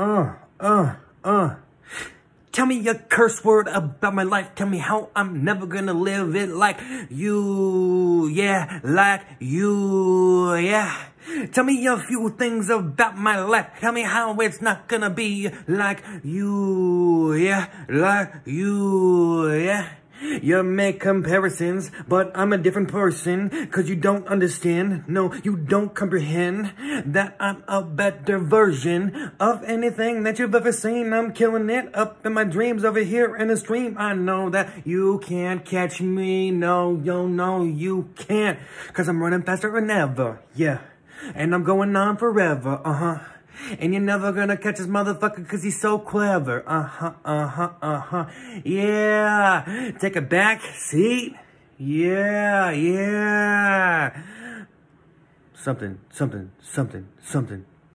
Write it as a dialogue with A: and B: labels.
A: uh, uh, uh. Tell me a curse word about my life. Tell me how I'm never gonna live it like you. Yeah, like you. Yeah. Tell me a few things about my life. Tell me how it's not gonna be like you. Yeah, like you. Yeah. You make comparisons, but I'm a different person, cause you don't understand, no, you don't comprehend, that I'm a better version of anything that you've ever seen. I'm killing it up in my dreams over here in the stream. I know that you can't catch me, no, yo, no, you can't, cause I'm running faster than ever, yeah, and I'm going on forever, uh-huh. And you're never gonna catch this motherfucker cause he's so clever. Uh-huh, uh-huh, uh-huh. Yeah. Take a back seat. Yeah, yeah.
B: Something, something, something, something.